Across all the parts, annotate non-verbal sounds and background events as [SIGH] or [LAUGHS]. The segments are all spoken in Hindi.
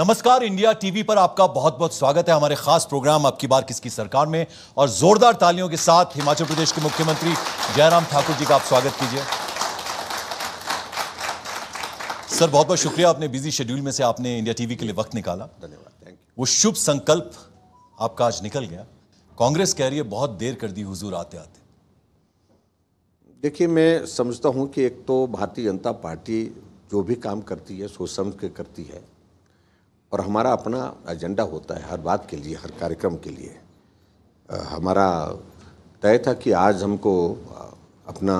नमस्कार इंडिया टीवी पर आपका बहुत बहुत स्वागत है हमारे खास प्रोग्राम आपकी बार किसकी सरकार में और जोरदार तालियों के साथ हिमाचल प्रदेश के मुख्यमंत्री जयराम ठाकुर जी का आप स्वागत कीजिए सर बहुत बहुत शुक्रिया आपने बिजी शेड्यूल में से आपने इंडिया टीवी के लिए वक्त निकाला धन्यवाद वो शुभ संकल्प आपका आज निकल गया कांग्रेस कह रही है बहुत देर कर दी हुजूर आते आते देखिए मैं समझता हूं कि एक तो भारतीय जनता पार्टी जो भी काम करती है सोच समझ के करती है और हमारा अपना एजेंडा होता है हर बात के लिए हर कार्यक्रम के लिए हमारा तय था कि आज हमको अपना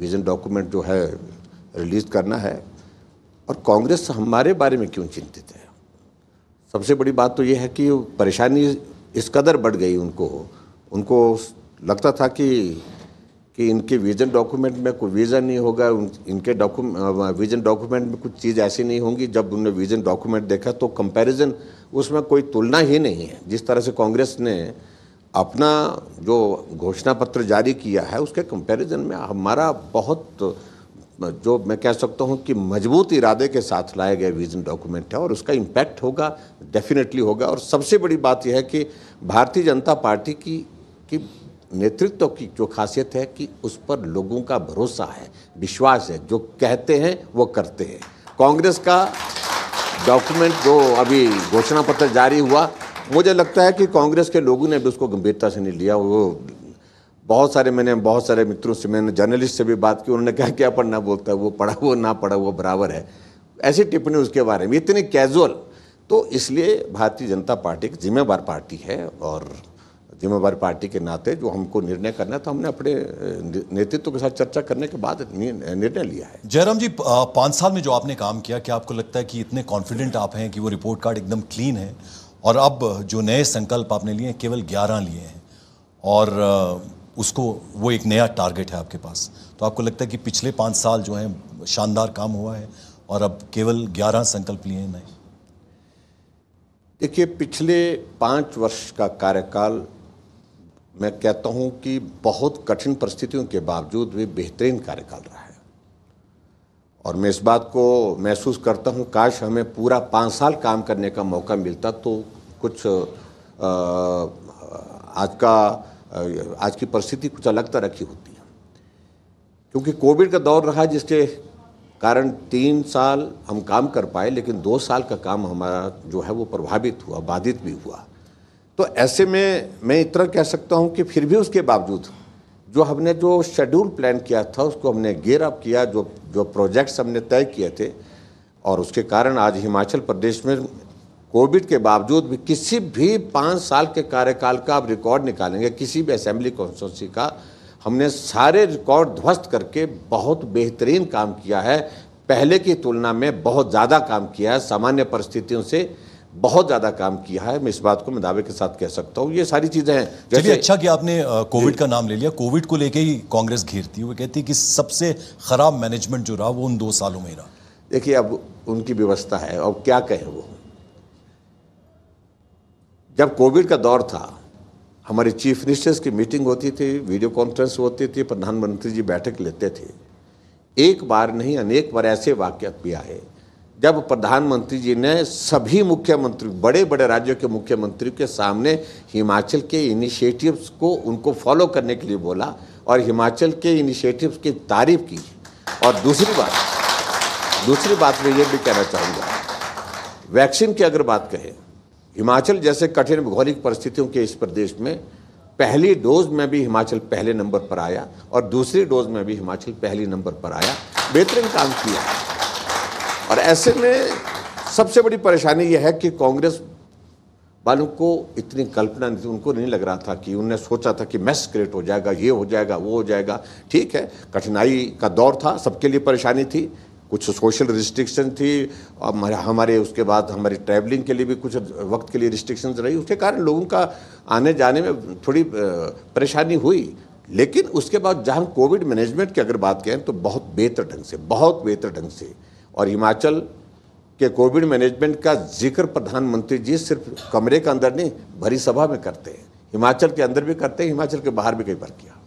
विजन डॉक्यूमेंट जो है रिलीज़ करना है और कांग्रेस हमारे बारे में क्यों चिंतित है सबसे बड़ी बात तो यह है कि परेशानी इस कदर बढ़ गई उनको उनको लगता था कि कि इनके विजन डॉक्यूमेंट में कोई विज़न नहीं होगा इनके डॉक्यूमेंट विज़न डॉक्यूमेंट में कुछ चीज़ ऐसी नहीं होंगी जब उनने विज़न डॉक्यूमेंट देखा तो कंपैरिजन उसमें कोई तुलना ही नहीं है जिस तरह से कांग्रेस ने अपना जो घोषणा पत्र जारी किया है उसके कंपैरिजन में हमारा बहुत जो मैं कह सकता हूँ कि मजबूत इरादे के साथ लाए गए विजन डॉक्यूमेंट है और उसका इम्पैक्ट होगा डेफिनेटली होगा और सबसे बड़ी बात यह है कि भारतीय जनता पार्टी की कि नेतृत्व की जो खासियत है कि उस पर लोगों का भरोसा है विश्वास है जो कहते हैं वो करते हैं कांग्रेस का डॉक्यूमेंट जो अभी घोषणा पत्र जारी हुआ मुझे लगता है कि कांग्रेस के लोगों ने भी उसको गंभीरता से नहीं लिया वो बहुत सारे मैंने बहुत सारे मित्रों से मैंने जर्नलिस्ट से भी बात की उन्होंने कहा क्या पढ़ना बोलता है वो पढ़ा वो ना पढ़ा वो बराबर है ऐसी टिप्पणी उसके बारे में इतनी कैजुअल तो इसलिए भारतीय जनता पार्टी एक जिम्मेवार पार्टी है और जिम्मेवार पार्टी के नाते जो हमको निर्णय करना था हमने अपने नेतृत्व के साथ चर्चा करने के बाद निर्णय लिया है जयराम जी पाँच साल में जो आपने काम किया क्या आपको लगता है कि इतने कॉन्फिडेंट आप हैं कि वो रिपोर्ट कार्ड एकदम क्लीन है और अब जो नए संकल्प आपने लिए हैं केवल ग्यारह लिए हैं और उसको वो एक नया टारगेट है आपके पास तो आपको लगता है कि पिछले पाँच साल जो हैं शानदार काम हुआ है और अब केवल ग्यारह संकल्प लिए हैं नए देखिए पिछले पाँच वर्ष का कार्यकाल मैं कहता हूं कि बहुत कठिन परिस्थितियों के बावजूद वे बेहतरीन कार्य कर रहा है और मैं इस बात को महसूस करता हूं काश हमें पूरा पाँच साल काम करने का मौका मिलता तो कुछ आ, आज का आज की परिस्थिति कुछ अलग तरह की होती है क्योंकि कोविड का दौर रहा जिसके कारण तीन साल हम काम कर पाए लेकिन दो साल का काम हमारा जो है वो प्रभावित हुआ बाधित भी हुआ तो ऐसे में मैं इतना कह सकता हूँ कि फिर भी उसके बावजूद जो हमने जो शेड्यूल प्लान किया था उसको हमने गेयर अप किया जो जो प्रोजेक्ट्स हमने तय किए थे और उसके कारण आज हिमाचल प्रदेश में कोविड के बावजूद भी किसी भी पाँच साल के कार्यकाल का आप रिकॉर्ड निकालेंगे किसी भी असेंबली कॉन्स्टिट्यूंसी का हमने सारे रिकॉर्ड ध्वस्त करके बहुत बेहतरीन काम किया है पहले की तुलना में बहुत ज़्यादा काम किया है सामान्य परिस्थितियों से बहुत ज़्यादा काम किया है मैं इस बात को मैं दावे के साथ कह सकता हूँ ये सारी चीज़ें हैं चलिए अच्छा कि आपने कोविड का नाम ले लिया कोविड को लेके ही कांग्रेस घेरती हुई वो कहती है कि सबसे ख़राब मैनेजमेंट जो रहा वो उन दो सालों में रहा देखिए अब उनकी व्यवस्था है अब क्या कहें वो जब कोविड का दौर था हमारे चीफ मिनिस्टर्स की मीटिंग होती थी वीडियो कॉन्फ्रेंस होती थी प्रधानमंत्री जी बैठक लेते थे एक बार नहीं अनेक बार ऐसे वाक़ भी आए जब प्रधानमंत्री जी ने सभी मुख्यमंत्री बड़े बड़े राज्यों के मुख्यमंत्रियों के सामने हिमाचल के इनिशिएटिव्स को उनको फॉलो करने के लिए बोला और हिमाचल के इनिशिएटिव्स की तारीफ की और दूसरी बात दूसरी बात मैं ये भी कहना चाहूँगा वैक्सीन की अगर बात कहें हिमाचल जैसे कठिन भौगोलिक परिस्थितियों के इस प्रदेश में पहली डोज में भी हिमाचल पहले नंबर पर आया और दूसरी डोज में भी हिमाचल पहली नंबर पर आया बेहतरीन काम किया और ऐसे में सबसे बड़ी परेशानी यह है कि कांग्रेस वालों को इतनी कल्पना नहीं थी उनको नहीं लग रहा था कि उनने सोचा था कि मैस क्रिएट हो जाएगा ये हो जाएगा वो हो जाएगा ठीक है कठिनाई का दौर था सबके लिए परेशानी थी कुछ सोशल रिस्ट्रिक्शन थी और हमारे उसके बाद हमारी ट्रैवलिंग के लिए भी कुछ वक्त के लिए रिस्ट्रिक्शन रही उसके कारण लोगों का आने जाने में थोड़ी परेशानी हुई लेकिन उसके बाद जहाँ कोविड मैनेजमेंट की अगर बात करें तो बहुत बेहतर ढंग से बहुत बेहतर ढंग से और हिमाचल के कोविड मैनेजमेंट का जिक्र प्रधानमंत्री जी सिर्फ कमरे के अंदर नहीं भरी सभा में करते हैं हिमाचल के अंदर भी करते हैं हिमाचल के बाहर भी कई बार किया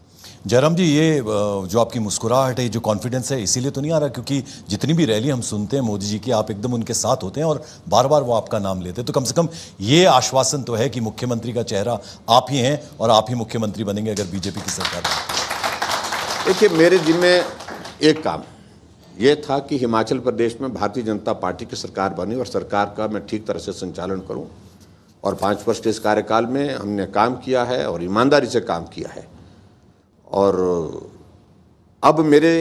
जयराम जी ये जो आपकी मुस्कुराहट है जो कॉन्फिडेंस है इसीलिए तो नहीं आ रहा क्योंकि जितनी भी रैली हम सुनते हैं मोदी जी की आप एकदम उनके साथ होते हैं और बार बार वो आपका नाम लेते हैं तो कम से कम ये आश्वासन तो है कि मुख्यमंत्री का चेहरा आप ही हैं और आप ही मुख्यमंत्री बनेंगे अगर बीजेपी की सरकार देखिए मेरे जिम्मे एक काम है ये था कि हिमाचल प्रदेश में भारतीय जनता पार्टी की सरकार बनी और सरकार का मैं ठीक तरह से संचालन करूं और पाँच वर्ष के इस कार्यकाल में हमने काम किया है और ईमानदारी से काम किया है और अब मेरे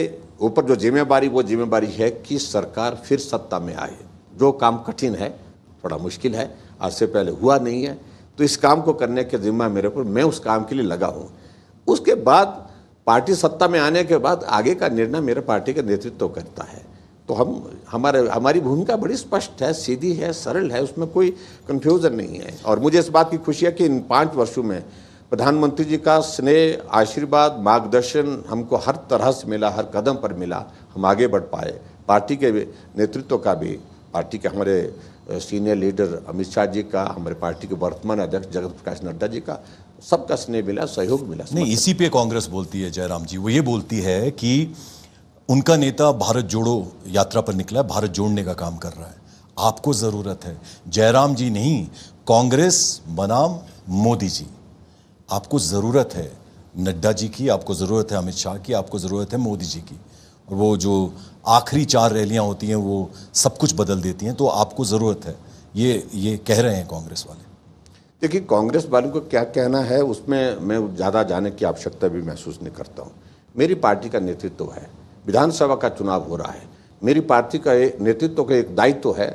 ऊपर जो जिम्मेवारी वो जिम्मेवारी है कि सरकार फिर सत्ता में आए जो काम कठिन है थोड़ा मुश्किल है आज से पहले हुआ नहीं है तो इस काम को करने के जिम्मा मेरे ऊपर मैं उस काम के लिए लगा हूँ उसके बाद पार्टी सत्ता में आने के बाद आगे का निर्णय मेरे पार्टी का नेतृत्व तो करता है तो हम हमारे हमारी भूमिका बड़ी स्पष्ट है सीधी है सरल है उसमें कोई कंफ्यूजन नहीं है और मुझे इस बात की खुशी है कि इन पाँच वर्षों में प्रधानमंत्री जी का स्नेह आशीर्वाद मार्गदर्शन हमको हर तरह से मिला हर कदम पर मिला हम आगे बढ़ पाए पार्टी के नेतृत्व का भी पार्टी के हमारे सीनियर लीडर अमित शाह जी का हमारे पार्टी के वर्तमान अध्यक्ष जगत प्रकाश नड्डा जी का सबका स्नेह मिला सहयोग मिला नहीं इसी पे कांग्रेस बोलती है जयराम जी वो ये बोलती है कि उनका नेता भारत जोड़ो यात्रा पर निकला है भारत जोड़ने का काम कर रहा है आपको ज़रूरत है जयराम जी नहीं कांग्रेस बनाम मोदी जी आपको ज़रूरत है नड्डा जी की आपको ज़रूरत है अमित शाह की आपको ज़रूरत है मोदी जी की और वो जो आखिरी चार रैलियां होती हैं वो सब कुछ बदल देती हैं तो आपको ज़रूरत है ये ये कह रहे हैं कांग्रेस वाले देखिए कांग्रेस वालों को क्या कहना है उसमें मैं ज़्यादा जाने की आवश्यकता भी महसूस नहीं करता हूँ मेरी पार्टी का नेतृत्व है विधानसभा का चुनाव हो रहा है मेरी पार्टी का नेतृत्व का एक दायित्व तो है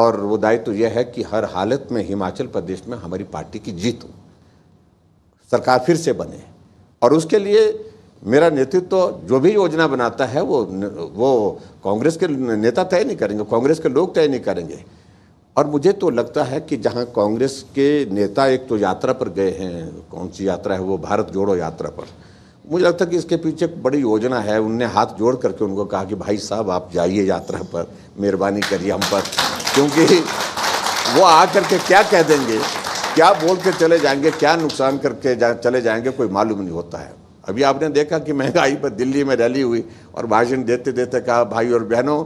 और वो दायित्व तो यह है कि हर हालत में हिमाचल प्रदेश में हमारी पार्टी की जीत हो सरकार फिर से बने और उसके लिए मेरा नेतृत्व तो जो भी योजना बनाता है वो वो कांग्रेस के नेता तय नहीं करेंगे कांग्रेस के लोग तय नहीं करेंगे और मुझे तो लगता है कि जहां कांग्रेस के नेता एक तो यात्रा पर गए हैं कौन सी यात्रा है वो भारत जोड़ो यात्रा पर मुझे लगता है कि इसके पीछे बड़ी योजना है उनने हाथ जोड़ करके उनको कहा कि भाई साहब आप जाइए यात्रा पर मेहरबानी करिए हम पर क्योंकि वो आ करके क्या कह देंगे क्या बोल के चले जाएंगे क्या नुकसान करके जा, चले जाएंगे कोई मालूम नहीं होता है अभी आपने देखा कि महंगाई पर दिल्ली में रैली हुई और भाषण देते देते कहा भाई और बहनों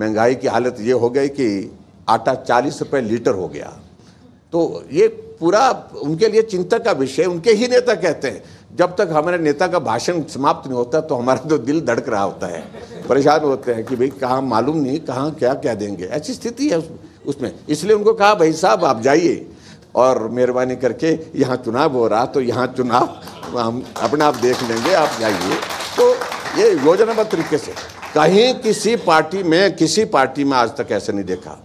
महंगाई की हालत ये हो गई कि आटा चालीस रुपये लीटर हो गया तो ये पूरा उनके लिए चिंता का विषय उनके ही नेता कहते हैं जब तक हमारे नेता का भाषण समाप्त नहीं होता तो हमारा तो दिल धड़क रहा होता है परेशान होते हैं कि भाई कहाँ मालूम नहीं कहाँ क्या क्या देंगे ऐसी स्थिति है उसमें इसलिए उनको कहा भाई साहब आप जाइए और मेहरबानी करके यहाँ चुनाव हो रहा तो यहाँ चुनाव हम अपने आप देख लेंगे आप जाइए तो ये योजनाबद्ध तरीके से कहीं किसी पार्टी में किसी पार्टी में आज तक ऐसे नहीं देखा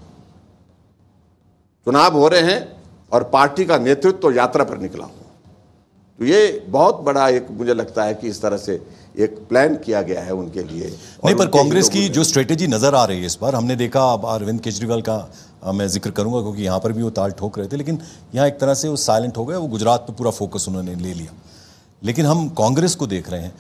चुनाव हो रहे हैं और पार्टी का नेतृत्व तो यात्रा पर निकला हो तो ये बहुत बड़ा एक मुझे लगता है कि इस तरह से एक प्लान किया गया है उनके लिए नहीं पर कांग्रेस की जो स्ट्रेटेजी नज़र आ रही है इस बार हमने देखा अब अरविंद केजरीवाल का मैं जिक्र करूंगा क्योंकि यहाँ पर भी वो ताल ठोक रहे थे लेकिन यहाँ एक तरह से वो साइलेंट हो गए वो गुजरात पर पूरा फोकस उन्होंने ले लिया लेकिन हम कांग्रेस को देख रहे हैं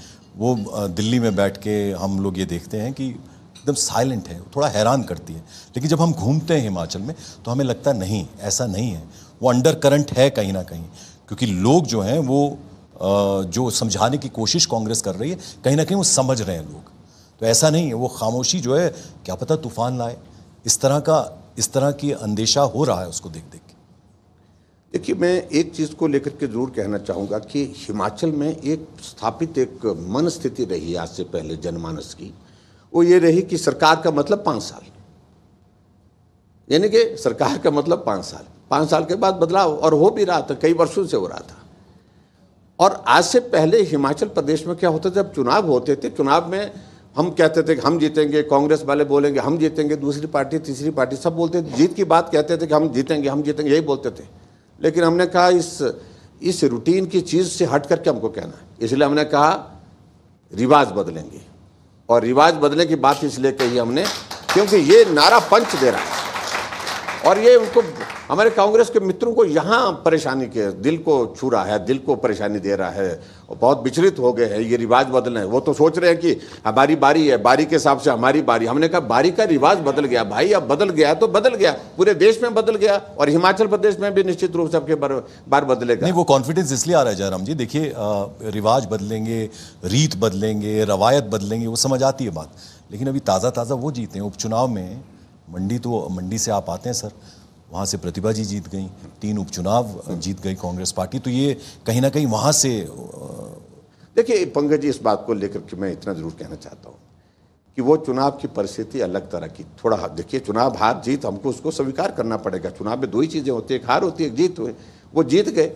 वो दिल्ली में बैठ के हम लोग ये देखते हैं कि एकदम साइलेंट है थोड़ा हैरान करती है लेकिन जब हम घूमते हैं हिमाचल में तो हमें लगता नहीं ऐसा नहीं है वो अंडर करंट है कहीं ना कहीं क्योंकि लोग जो हैं वो जो समझाने की कोशिश कांग्रेस कर रही है कहीं ना कहीं वो समझ रहे हैं लोग तो ऐसा नहीं है वो खामोशी जो है क्या पता तूफान लाए इस तरह का इस तरह की अंदेशा हो रहा है उसको देख देख के देखिए मैं एक चीज़ को लेकर के ज़रूर कहना चाहूँगा कि हिमाचल में एक स्थापित एक मन स्थिति रही आज से पहले जनमानस की वो ये रही कि सरकार का मतलब पाँच साल यानी कि सरकार का मतलब पाँच साल पाँच साल के बाद बदलाव और हो भी रहा था कई वर्षों से हो रहा था और आज से पहले हिमाचल प्रदेश में क्या होता था जब चुनाव होते थे चुनाव में हम कहते थे कि हम जीतेंगे कांग्रेस वाले बोलेंगे हम जीतेंगे दूसरी पार्टी तीसरी पार्टी सब बोलते थे जीत की बात कहते थे कि हम जीतेंगे हम जीतेंगे यही बोलते थे लेकिन हमने कहा इस इस रूटीन की चीज़ से हट करके हमको कहना है इसलिए हमने कहा रिवाज बदलेंगे और रिवाज बदलने की बात इसलिए कही हमने क्योंकि ये नारा पंच दे रहा है और ये उनको हमारे कांग्रेस के मित्रों को यहाँ परेशानी के दिल को छू रहा है दिल को परेशानी दे रहा है बहुत विचलित हो गए हैं ये रिवाज बदलना है वो तो सोच रहे हैं कि हमारी बारी है बारी के हिसाब से हमारी बारी हमने कहा बारी का रिवाज बदल गया भाई अब बदल गया तो बदल गया पूरे देश में बदल गया और हिमाचल प्रदेश में भी निश्चित रूप से आपके बार, बार बदलेगा नहीं वो कॉन्फिडेंस इसलिए आ रहा है जयराम जी देखिए रिवाज बदलेंगे रीत बदलेंगे रवायत बदलेंगे वो समझ आती है बात लेकिन अभी ताज़ा ताज़ा वो जीते हैं उपचुनाव में मंडी तो मंडी से आप आते हैं सर वहाँ से प्रतिभा जी जीत गई तीन उपचुनाव जीत गई कांग्रेस पार्टी तो ये कहीं ना कहीं वहाँ से देखिए पंकज जी इस बात को लेकर के मैं इतना ज़रूर कहना चाहता हूँ कि वो चुनाव की परिस्थिति अलग तरह की थोड़ा देखिए चुनाव हार जीत हमको उसको स्वीकार करना पड़ेगा चुनाव में दो ही चीज़ें होती है एक हार होती है एक जीत हुए वो जीत गए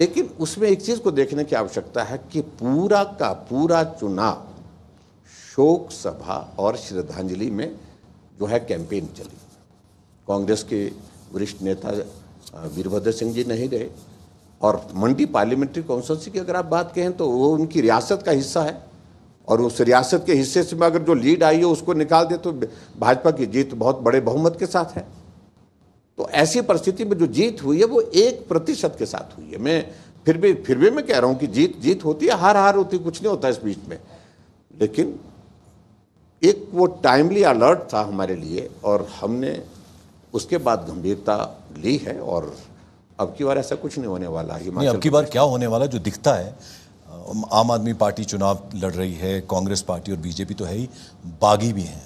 लेकिन उसमें एक चीज़ को देखने की आवश्यकता है कि पूरा का पूरा चुनाव शोक सभा और श्रद्धांजलि में जो है कैंपेन चली कांग्रेस के वरिष्ठ नेता वीरभद्र सिंह जी नहीं गए और मंडी पार्लियामेंट्री कॉन्स्टेंसी की अगर आप बात कहें तो वो उनकी रियासत का हिस्सा है और उस रियासत के हिस्से से अगर जो लीड आई हो उसको निकाल दे तो भाजपा की जीत बहुत बड़े बहुमत के साथ है तो ऐसी परिस्थिति में जो जीत हुई है वो एक प्रतिशत के साथ हुई है मैं फिर भी फिर भी मैं कह रहा हूँ कि जीत जीत होती है हार हार होती कुछ नहीं होता इस बीच में लेकिन एक वो टाइमली अलर्ट था हमारे लिए और हमने उसके बाद गंभीरता ली है और अब की बार ऐसा कुछ नहीं होने वाला है अब की बार क्या होने वाला जो दिखता है आम आदमी पार्टी चुनाव लड़ रही है कांग्रेस पार्टी और बीजेपी तो है ही बागी भी हैं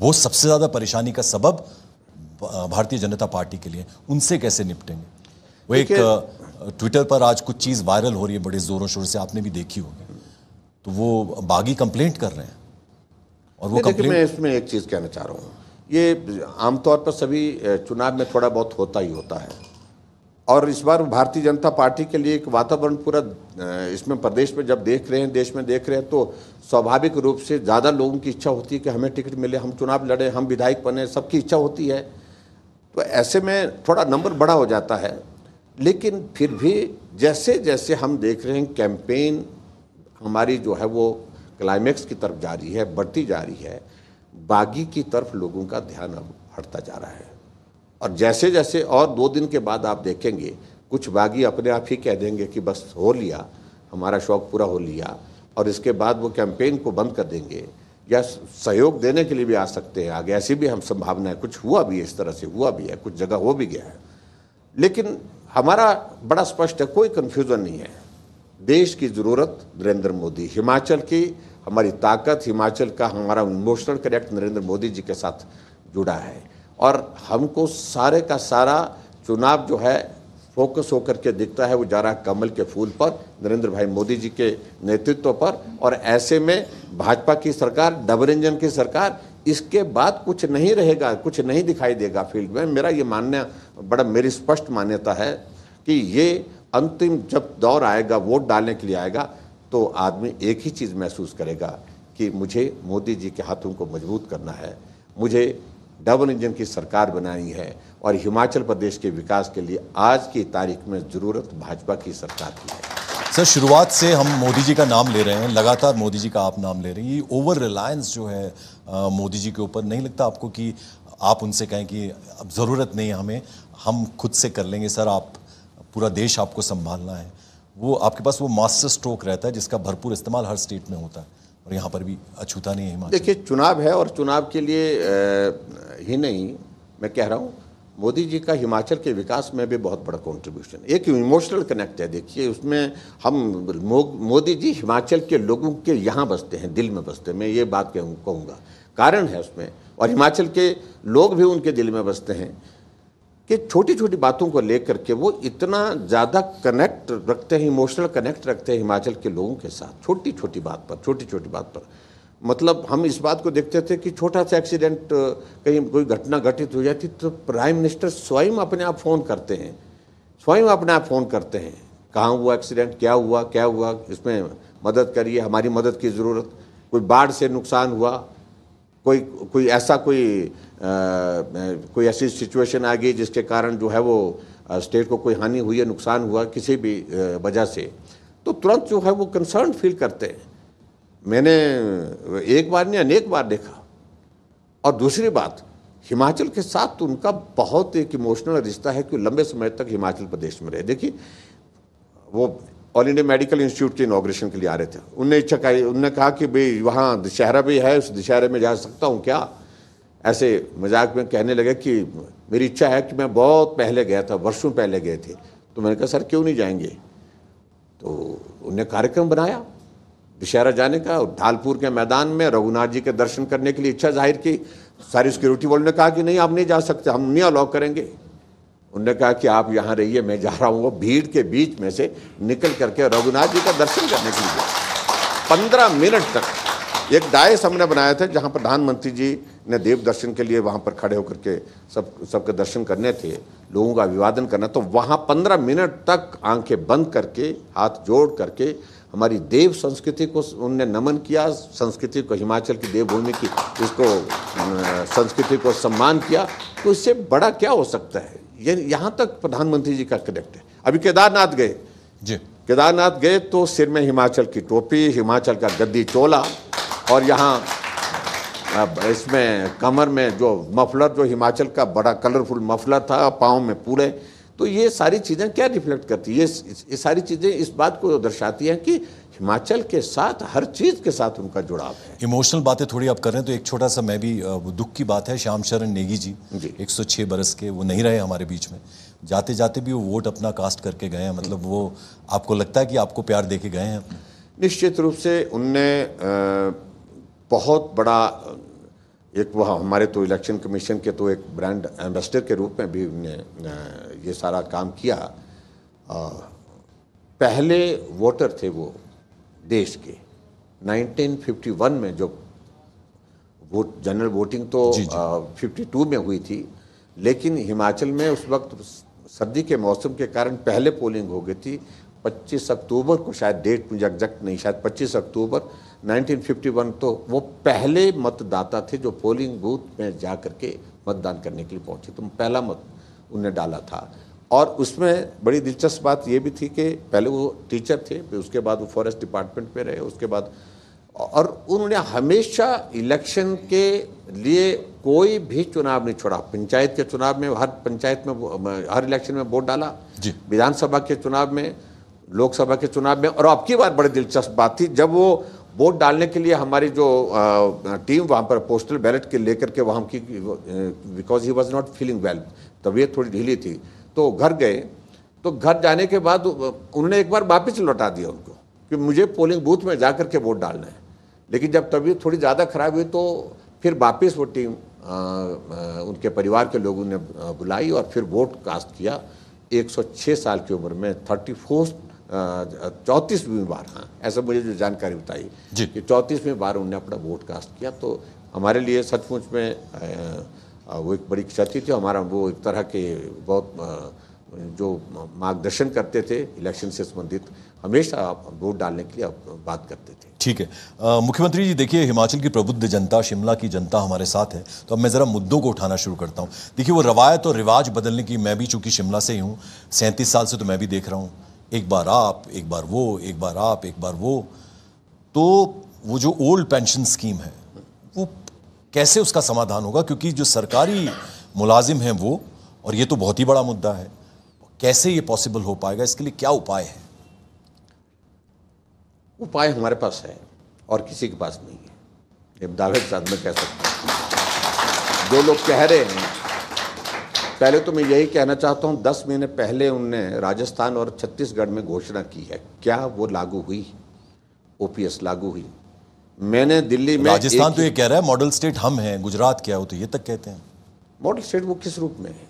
वो सबसे ज़्यादा परेशानी का सबब भारतीय जनता पार्टी के लिए उनसे कैसे निपटेंगे वो एक ट्विटर पर आज कुछ चीज़ वायरल हो रही है बड़े ज़ोरों शोर से आपने भी देखी होगी तो वो बागी कंप्लेंट कर रहे हैं और वो कंप्लेंट मैं इसमें एक चीज़ कहना चाह रहा हूँ ये आमतौर पर सभी चुनाव में थोड़ा बहुत होता ही होता है और इस बार भारतीय जनता पार्टी के लिए एक वातावरण पूरा इसमें प्रदेश में जब देख रहे हैं देश में देख रहे हैं तो स्वाभाविक रूप से ज़्यादा लोगों की इच्छा होती है कि हमें टिकट मिले हम चुनाव लड़े हम विधायक बने सबकी इच्छा होती है तो ऐसे में थोड़ा नंबर बड़ा हो जाता है लेकिन फिर भी जैसे जैसे हम देख रहे हैं कैंपेन हमारी जो है वो क्लाइमैक्स की तरफ जा रही है बढ़ती जा रही है बागी की तरफ लोगों का ध्यान अब हटता जा रहा है और जैसे जैसे और दो दिन के बाद आप देखेंगे कुछ बागी अपने आप ही कह देंगे कि बस हो लिया हमारा शौक पूरा हो लिया और इसके बाद वो कैंपेन को बंद कर देंगे या सहयोग देने के लिए भी आ सकते हैं आगे ऐसी भी हम संभावना है कुछ हुआ भी है इस तरह से हुआ भी है कुछ जगह हो भी गया है लेकिन हमारा बड़ा स्पष्ट है कोई कन्फ्यूज़न नहीं है देश की ज़रूरत नरेंद्र मोदी हिमाचल की हमारी ताकत हिमाचल का हमारा इमोशनल कनेक्ट नरेंद्र मोदी जी के साथ जुड़ा है और हमको सारे का सारा चुनाव जो है फोकस होकर के दिखता है वो जा रहा कमल के फूल पर नरेंद्र भाई मोदी जी के नेतृत्व पर और ऐसे में भाजपा की सरकार डबल इंजन की सरकार इसके बाद कुछ नहीं रहेगा कुछ नहीं दिखाई देगा फील्ड में मेरा ये मान्य बड़ा मेरी स्पष्ट मान्यता है कि ये अंतिम जब दौर आएगा वोट डालने के लिए आएगा तो आदमी एक ही चीज़ महसूस करेगा कि मुझे मोदी जी के हाथों को मजबूत करना है मुझे डबल इंजन की सरकार बनानी है और हिमाचल प्रदेश के विकास के लिए आज की तारीख में ज़रूरत भाजपा की सरकार की है सर शुरुआत से हम मोदी जी का नाम ले रहे हैं लगातार मोदी जी का आप नाम ले रहे हैं ये ओवर रिलायंस जो है मोदी जी के ऊपर नहीं लगता आपको कि आप उनसे कहें कि अब ज़रूरत नहीं हमें हम खुद से कर लेंगे सर आप पूरा देश आपको संभालना है वो आपके पास वो मास्टर स्ट्रोक रहता है जिसका भरपूर इस्तेमाल हर स्टेट में होता है और यहाँ पर भी अछूता नहीं है देखिए चुनाव है और चुनाव के लिए ही नहीं मैं कह रहा हूँ मोदी जी का हिमाचल के विकास में भी बहुत बड़ा कंट्रीब्यूशन एक इमोशनल कनेक्ट है देखिए उसमें हम मो, मोदी जी हिमाचल के लोगों के यहाँ बसते हैं दिल में बसते हैं मैं ये बात कहूँगा कारण है उसमें और हिमाचल के लोग भी उनके दिल में बसते हैं कि छोटी छोटी बातों को लेकर के वो इतना ज़्यादा कनेक्ट रखते हैं इमोशनल कनेक्ट रखते हैं हिमाचल के लोगों के साथ छोटी छोटी बात पर छोटी छोटी बात पर मतलब हम इस बात को देखते थे कि छोटा सा एक्सीडेंट कहीं कोई घटना घटित हो जाती तो प्राइम मिनिस्टर स्वयं अपने आप फ़ोन करते हैं स्वयं अपने आप फ़ोन करते हैं कहाँ हुआ एक्सीडेंट क्या हुआ क्या हुआ इसमें मदद करिए हमारी मदद की ज़रूरत कोई बाढ़ से नुकसान हुआ कोई कोई ऐसा कोई आ, कोई ऐसी सिचुएशन आ गई जिसके कारण जो है वो स्टेट को कोई हानि हुई है नुकसान हुआ किसी भी वजह से तो तुरंत जो है वो कंसर्न फील करते हैं मैंने एक बार नहीं अनेक बार देखा और दूसरी बात हिमाचल के साथ तो उनका बहुत एक इमोशनल रिश्ता है कि लंबे समय तक हिमाचल प्रदेश में रहे देखिए वो ऑल इंडिया मेडिकल इंस्टीट्यूट के इनाग्रेशन के लिए आ रहे थे उनने इच्छा कही उनने कहा कि भाई वहाँ दशहरा भी है उस दशहरे में जा सकता हूँ क्या ऐसे मजाक में कहने लगे कि मेरी इच्छा है कि मैं बहुत पहले गया था वर्षों पहले गए थे तो मैंने कहा सर क्यों नहीं जाएंगे तो उनने कार्यक्रम बनाया दशहरा जाने का और ढालपुर के मैदान में रघुनाथ जी के दर्शन करने के लिए इच्छा जाहिर की सारी सिक्योरिटी वालों ने कहा कि नहीं आप नहीं जा सकते हम नहीं अलाउ करेंगे उन्होंने कहा कि आप यहाँ रहिए मैं जा रहा हूँ वो भीड़ के बीच में से निकल करके रघुनाथ जी का दर्शन करने के लिए पंद्रह मिनट तक एक डायस हमने बनाया था जहाँ प्रधानमंत्री जी ने देव दर्शन के लिए वहाँ पर खड़े होकर के सब सबके दर्शन करने थे लोगों का अभिवादन करना तो वहाँ पंद्रह मिनट तक आंखें बंद करके हाथ जोड़ करके हमारी देव संस्कृति को उनने नमन किया संस्कृति को हिमाचल की देवभूमि की इसको संस्कृति को सम्मान किया तो इससे बड़ा क्या हो सकता है ये यहाँ तक प्रधानमंत्री जी का कनेक्ट है अभी केदारनाथ गए जी केदारनाथ गए तो सिर में हिमाचल की टोपी हिमाचल का गद्दी चोला और यहाँ इसमें कमर में जो मफलर जो हिमाचल का बड़ा कलरफुल मफलर था पाँव में पूरे तो ये सारी चीज़ें क्या रिफ्लेक्ट करती है ये, ये सारी चीज़ें इस बात को दर्शाती हैं कि हिमाचल के साथ हर चीज के साथ उनका जुड़ाव है इमोशनल बातें थोड़ी आप कर रहे हैं तो एक छोटा सा मैं भी दुख की बात है श्याम शरण नेगी जी, जी। 106 बरस के वो नहीं रहे हमारे बीच में जाते जाते भी वो वोट अपना कास्ट करके गए हैं मतलब वो आपको लगता है कि आपको प्यार दे के गए हैं निश्चित रूप से उनने बहुत बड़ा एक वह हमारे तो इलेक्शन कमीशन के तो एक ब्रांड एम्बेसडर के रूप में भी उनने ये सारा काम किया पहले वोटर थे वो देश के 1951 में जो वोट जनरल वोटिंग तो जी जी। आ, 52 में हुई थी लेकिन हिमाचल में उस वक्त सर्दी के मौसम के कारण पहले पोलिंग हो गई थी 25 अक्टूबर को शायद डेट मुझे एग्जैक्ट नहीं शायद 25 अक्टूबर 1951 तो वो पहले मतदाता थे जो पोलिंग बूथ में जा करके मतदान करने के लिए पहुंचे तो पहला मत उन्हें डाला था और उसमें बड़ी दिलचस्प बात ये भी थी कि पहले वो टीचर थे फिर उसके बाद वो फॉरेस्ट डिपार्टमेंट में रहे उसके बाद और उन्होंने हमेशा इलेक्शन के लिए कोई भी चुनाव नहीं छोड़ा पंचायत के चुनाव में हर पंचायत में हर इलेक्शन में वोट डाला विधानसभा के चुनाव में लोकसभा के चुनाव में और अब की बार बड़ी दिलचस्प बात थी जब वो वोट डालने के लिए हमारी जो टीम वहाँ पर पोस्टल बैलेट के लेकर के वहाँ की because he was not feeling well तबीयत थोड़ी ढीली थी तो घर गए तो घर जाने के बाद उन्होंने एक बार वापस लौटा दिया उनको कि मुझे पोलिंग बूथ में जा के वोट डालना है लेकिन जब तबीयत थोड़ी ज़्यादा खराब हुई तो फिर वापस वो टीम आ, आ, उनके परिवार के लोगों ने बुलाई और फिर वोट कास्ट किया 106 साल की उम्र में थर्टी फोर्थ चौंतीसवीं बार हाँ ऐसा मुझे जो जानकारी बताई कि चौंतीसवीं बार उन्होंने अपना वोट कास्ट किया तो हमारे लिए सचमुच में आ, वो एक बड़ी क्षति थी हमारा वो एक तरह के बहुत जो मार्गदर्शन करते थे इलेक्शन से संबंधित हमेशा वोट डालने के लिए बात करते थे ठीक है मुख्यमंत्री जी देखिए हिमाचल की प्रबुद्ध जनता शिमला की जनता हमारे साथ है तो अब मैं ज़रा मुद्दों को उठाना शुरू करता हूँ देखिए वो रवायत और रिवाज बदलने की मैं भी चूँकि शिमला से ही हूँ सैंतीस साल से तो मैं भी देख रहा हूँ एक बार आप एक बार वो एक बार आप एक बार वो तो वो जो ओल्ड पेंशन स्कीम है कैसे उसका समाधान होगा क्योंकि जो सरकारी मुलाजिम हैं वो और ये तो बहुत ही बड़ा मुद्दा है कैसे ये पॉसिबल हो पाएगा इसके लिए क्या उपाय है उपाय हमारे पास है और किसी के पास नहीं है ये दावे के साथ मैं कह सकता हूँ जो लोग कह रहे हैं पहले तो मैं यही कहना चाहता हूँ दस महीने पहले उनने राजस्थान और छत्तीसगढ़ में घोषणा की है क्या वो लागू हुई ओपीएस लागू हुई मैंने दिल्ली में राजस्थान तो ये कह रहा है मॉडल स्टेट हम हैं गुजरात क्या हो तो ये तक कहते हैं मॉडल स्टेट वो किस रूप में है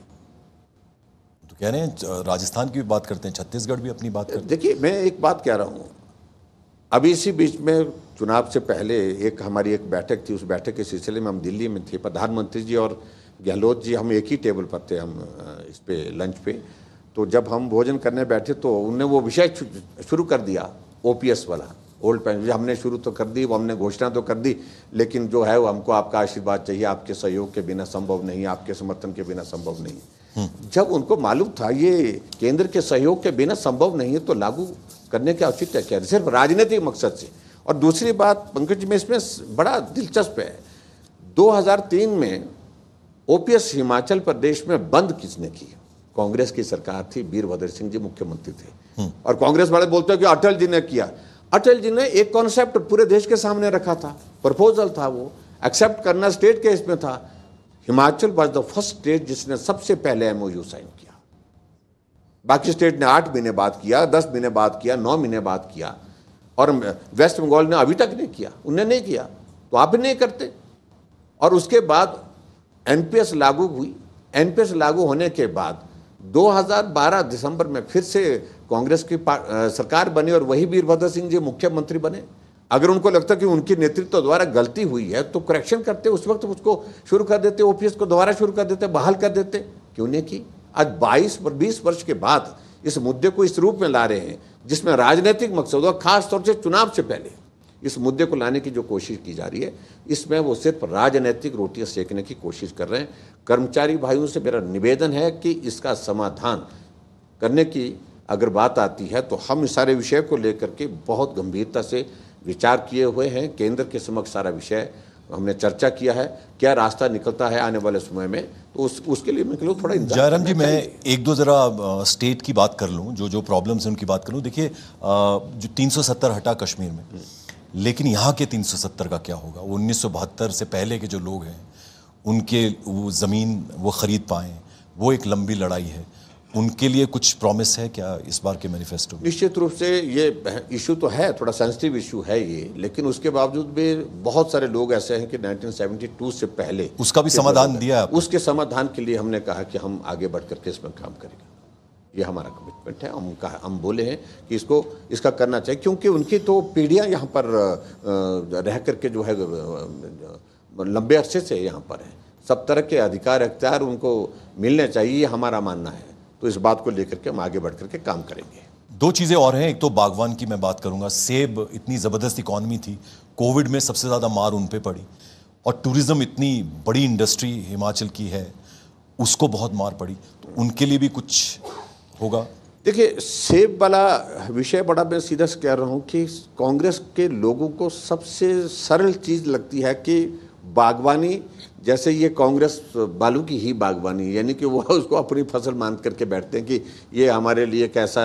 तो कह रहे हैं राजस्थान की भी बात करते हैं छत्तीसगढ़ भी अपनी बात करते हैं देखिए मैं एक बात कह रहा हूँ अभी इसी बीच में चुनाव से पहले एक हमारी एक बैठक थी उस बैठक के सिलसिले में हम दिल्ली में थे प्रधानमंत्री जी और गहलोत जी हम एक ही टेबल पर थे हम इस पर लंच पे तो जब हम भोजन करने बैठे तो उनने वो विषय शुरू कर दिया ओपीएस वाला ओल्ड पेंशन हमने शुरू तो कर दी वो हमने घोषणा तो कर दी लेकिन जो है वो हमको आपका आशीर्वाद चाहिए आपके सहयोग के बिना संभव नहीं आपके समर्थन के बिना संभव नहीं हम्म। जब उनको मालूम था ये केंद्र के सहयोग के बिना संभव नहीं है तो लागू करने के औचित्य क्या सिर्फ राजनीतिक मकसद से और दूसरी बात पंकज में इसमें बड़ा दिलचस्प है 2003 में ओपीएस हिमाचल प्रदेश में बंद किसने की कांग्रेस की सरकार थी वीरभद्र सिंह जी मुख्यमंत्री थे हम्म। और कांग्रेस वाले बोलते हैं कि अटल जी ने किया अटल जी ने एक कॉन्सेप्ट पूरे देश के सामने रखा था प्रपोजल था वो एक्सेप्ट करना स्टेट के इसमें था Himachal was the first state जिसने सबसे पहले एमओयू साइन किया बाकी स्टेट ने आठ महीने बाद किया दस महीने बाद किया नौ महीने बाद किया और वेस्ट बंगाल ने अभी तक नहीं किया उन्हें नहीं किया तो आप भी नहीं करते और उसके बाद एनपीएस लागू हुई एनपीएस लागू होने के बाद 2012 दिसंबर में फिर से कांग्रेस की सरकार बनी और वही वीरभद्र सिंह जी मुख्यमंत्री बने अगर उनको लगता कि उनके नेतृत्व द्वारा गलती हुई है तो करेक्शन करते उस वक्त उसको शुरू कर देते ऑफिस को दोबारा शुरू कर देते बहाल कर देते क्यों नहीं की आज 22 पर 20 वर्ष के बाद इस मुद्दे को इस रूप में ला रहे हैं जिसमें राजनीतिक मकसद और खासतौर से चुनाव से पहले इस मुद्दे को लाने की जो कोशिश की जा रही है इसमें वो सिर्फ राजनीतिक रोटियां सेकने की कोशिश कर रहे हैं कर्मचारी भाइयों से मेरा निवेदन है कि इसका समाधान करने की अगर बात आती है तो हम इस सारे विषय को लेकर के बहुत गंभीरता से विचार किए हुए हैं केंद्र के समक्ष सारा विषय हमने चर्चा किया है क्या रास्ता निकलता है आने वाले समय में तो उस उसके लिए मैं थोड़ा जयराम जी मैं एक दो ज़रा स्टेट की बात कर लूँ जो जो प्रॉब्लम्स हैं उनकी बात कर लूँ देखिए जो 370 हटा कश्मीर में लेकिन यहाँ के 370 का क्या होगा वो उन्नीस से पहले के जो लोग हैं उनके वो ज़मीन वो ख़रीद पाएँ वो एक लंबी लड़ाई है उनके लिए कुछ प्रॉमिस है क्या इस बार के मैनिफेस्टो निश्चित रूप से ये इशू तो है थोड़ा सेंसिटिव इशू है ये लेकिन उसके बावजूद भी बहुत सारे लोग ऐसे हैं कि 1972 से पहले उसका भी समाधान दिया उसके समाधान के लिए हमने कहा कि हम आगे बढ़ करके इसमें काम करेंगे ये हमारा कमिटमेंट है हम कहा हम बोले हैं कि इसको इसका करना चाहिए क्योंकि उनकी तो पीढ़ियाँ यहाँ पर रह करके जो है लंबे अरसे से यहाँ पर हैं सब तरह के अधिकार अख्तियार उनको मिलने चाहिए हमारा मानना है तो इस बात को लेकर के हम आगे बढ़ करके काम करेंगे दो चीज़ें और हैं एक तो बागवान की मैं बात करूंगा सेब इतनी ज़बरदस्त इकॉनमी थी कोविड में सबसे ज़्यादा मार उन पर पड़ी और टूरिज़्म इतनी बड़ी इंडस्ट्री हिमाचल की है उसको बहुत मार पड़ी तो उनके लिए भी कुछ होगा देखिए सेब वाला विषय बड़ा मैं सीधा से कह रहा हूँ कि कांग्रेस के लोगों को सबसे सरल चीज़ लगती है कि बागवानी जैसे ये कांग्रेस बालू की ही बागवानी यानी कि वह [LAUGHS] उसको अपनी फसल मान करके बैठते हैं कि ये हमारे लिए कैसा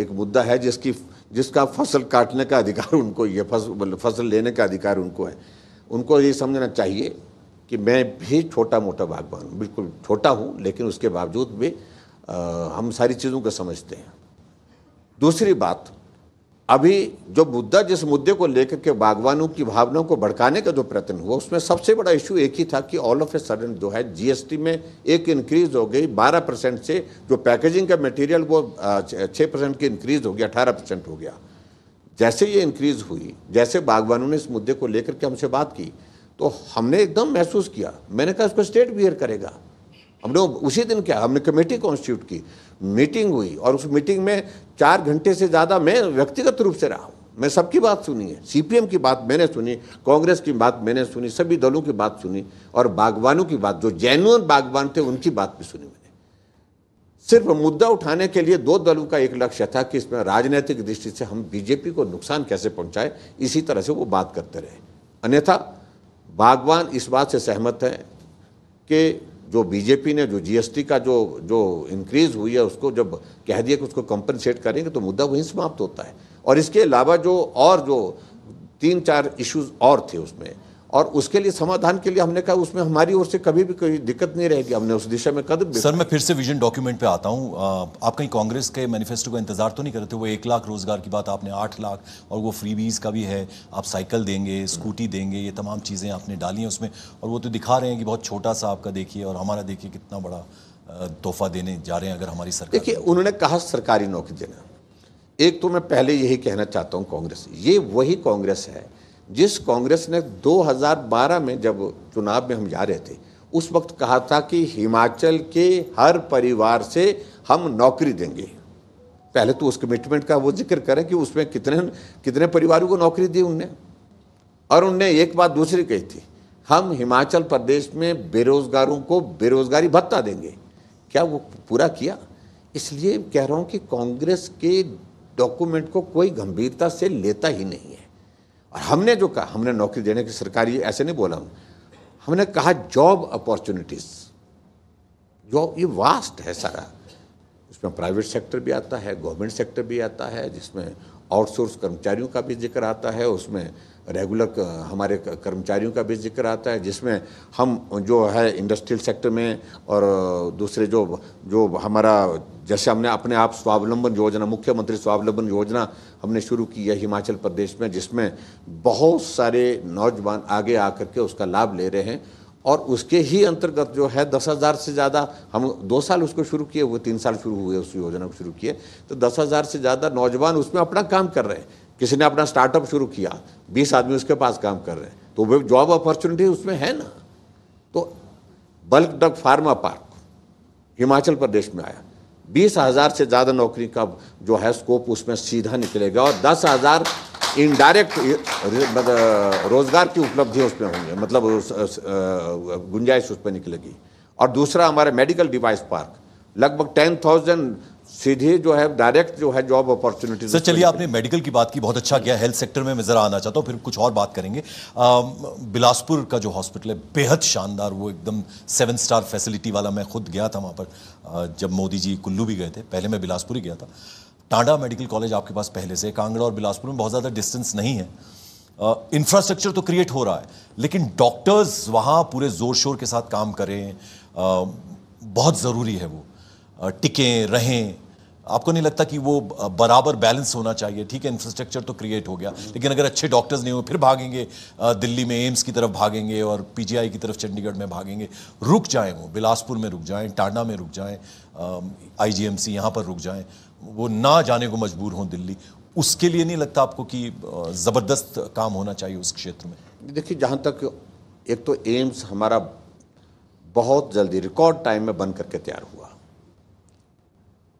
एक मुद्दा है जिसकी जिसका फसल काटने का अधिकार [LAUGHS] उनको ये फसल मतलब फसल लेने का अधिकार उनको है उनको ये समझना चाहिए कि मैं भी छोटा मोटा बागवान हूँ बिल्कुल छोटा हूँ लेकिन उसके बावजूद भी आ, हम सारी चीज़ों को समझते हैं दूसरी बात अभी जो मुद्दा जिस मुद्दे को लेकर के बागवानों की भावनाओं को भड़काने का जो प्रयत्न हुआ उसमें सबसे बड़ा इशू एक ही था कि ऑल ऑफ ए सडन जो है जीएसटी में एक इंक्रीज हो गई 12 परसेंट से जो पैकेजिंग का मटेरियल वो 6 परसेंट की इंक्रीज हो गया 18 परसेंट हो गया जैसे ये इंक्रीज हुई जैसे बागवानों ने इस मुद्दे को लेकर के हमसे बात की तो हमने एकदम महसूस किया मैंने कहा इसको स्टेट बियर करेगा हमने उसी दिन क्या हमने कमेटी कॉन्स्टिट्यूट की मीटिंग हुई और उस मीटिंग में चार घंटे से ज़्यादा मैं व्यक्तिगत रूप से रहा हूँ मैं सबकी बात सुनी है सीपीएम की बात मैंने सुनी कांग्रेस की बात मैंने सुनी सभी दलों की बात सुनी और बागवानों की बात जो जैनुअन बागवान थे उनकी बात भी सुनी मैंने सिर्फ मुद्दा उठाने के लिए दो दलों का एक लक्ष्य था कि इसमें राजनीतिक दृष्टि से हम बीजेपी को नुकसान कैसे पहुंचाए इसी तरह से वो बात करते रहे अन्यथा बागवान इस बात से सहमत है कि जो बीजेपी ने जो जीएसटी का जो जो इंक्रीज हुई है उसको जब कह दिया कि उसको कंपनसेट करेंगे तो मुद्दा वहीं समाप्त होता है और इसके अलावा जो और जो तीन चार इश्यूज और थे उसमें और उसके लिए समाधान के लिए हमने कहा उसमें हमारी ओर से कभी भी कोई दिक्कत नहीं रहेगी हमने उस दिशा में कदम सर मैं फिर से विजन डॉक्यूमेंट पे आता हूँ आप कहीं कांग्रेस के मैनिफेस्टो का इंतजार तो नहीं करते वो एक लाख रोजगार की बात आपने आठ लाख और वो फ्रीबीज का भी है आप साइकिल देंगे स्कूटी देंगे ये तमाम चीज़ें आपने डाली हैं उसमें और वो तो दिखा रहे हैं कि बहुत छोटा सा आपका देखिए और हमारा देखिए कितना बड़ा तोहफा देने जा रहे हैं अगर हमारी सरकार देखिए उन्होंने कहा सरकारी नौकरी देना एक तो मैं पहले यही कहना चाहता हूँ कांग्रेस ये वही कांग्रेस है जिस कांग्रेस ने 2012 में जब चुनाव में हम जा रहे थे उस वक्त कहा था कि हिमाचल के हर परिवार से हम नौकरी देंगे पहले तो उस कमिटमेंट का वो जिक्र करें कि उसमें कितने कितने परिवारों को नौकरी दी उनने और उनने एक बात दूसरी कही थी हम हिमाचल प्रदेश में बेरोजगारों को बेरोजगारी भत्ता देंगे क्या वो पूरा किया इसलिए कह रहा हूँ कि कांग्रेस के डॉक्यूमेंट को कोई गंभीरता से लेता ही नहीं और हमने जो कहा हमने नौकरी देने की सरकारी ऐसे नहीं बोला हूँ हमने कहा जॉब अपॉर्चुनिटीज़ जॉब ये वास्ट है सारा इसमें प्राइवेट सेक्टर भी आता है गवर्नमेंट सेक्टर भी आता है जिसमें आउटसोर्स कर्मचारियों का भी जिक्र आता है उसमें रेगुलर हमारे कर्मचारियों का भी जिक्र आता है जिसमें हम जो है इंडस्ट्रियल सेक्टर में और दूसरे जो जो हमारा जैसे हमने अपने आप स्वावलंबन योजना मुख्यमंत्री स्वावलंबन योजना हमने शुरू किया हिमाचल प्रदेश में जिसमें बहुत सारे नौजवान आगे आकर के उसका लाभ ले रहे हैं और उसके ही अंतर्गत जो है दस हज़ार से ज़्यादा हम दो साल उसको शुरू किए हुए तीन साल शुरू हुए उस योजना को शुरू किए तो दस हज़ार से ज़्यादा नौजवान उसमें अपना काम कर रहे हैं किसी ने अपना स्टार्टअप शुरू किया बीस आदमी उसके पास काम कर रहे हैं तो वे जॉब अपॉर्चुनिटी उसमें है ना तो bulk drug pharma park Himachal Pradesh में आया बीस हज़ार से ज़्यादा नौकरी का जो है स्कोप उसमें सीधा निकलेगा और दस हज़ार इनडायरेक्ट मतलब, रोज़गार की उपलब्धि उसमें होंगे मतलब उस, गुंजाइश उसमें निकलेगी और दूसरा हमारे मेडिकल डिवाइस पार्क लगभग टेन थाउजेंड सीधे जो है डायरेक्ट जो है जॉब अपॉर्चुनिटीज सर चलिए आपने मेडिकल की बात की बहुत अच्छा किया हेल्थ सेक्टर में मैं ज़रा आना चाहता हूँ फिर कुछ और बात करेंगे आ, बिलासपुर का जो हॉस्पिटल है बेहद शानदार वो एकदम सेवन स्टार फैसिलिटी वाला मैं खुद गया था वहाँ पर जब मोदी जी कुल्लू भी गए थे पहले मैं बिलासपुर ही गया था टांडा मेडिकल कॉलेज आपके पास पहले से कांगड़ा और बिलासपुर में बहुत ज़्यादा डिस्टेंस नहीं है इंफ्रास्ट्रक्चर तो क्रिएट हो रहा है लेकिन डॉक्टर्स वहाँ पूरे ज़ोर शोर के साथ काम करें बहुत ज़रूरी है वो टिकें रहें आपको नहीं लगता कि वो बराबर बैलेंस होना चाहिए ठीक है इंफ्रास्ट्रक्चर तो क्रिएट हो गया लेकिन अगर अच्छे डॉक्टर्स नहीं हो फिर भागेंगे दिल्ली में एम्स की तरफ भागेंगे और पीजीआई की तरफ चंडीगढ़ में भागेंगे रुक जाएं वो बिलासपुर में रुक जाएं टांडा में रुक जाएं आई जी एम सी यहाँ पर रुक जाएं वो ना जाने को मजबूर हों दिल्ली उसके लिए नहीं लगता आपको कि ज़बरदस्त काम होना चाहिए उस क्षेत्र में देखिए जहाँ तक एक तो एम्स हमारा बहुत जल्दी रिकॉर्ड टाइम में बन करके तैयार हुआ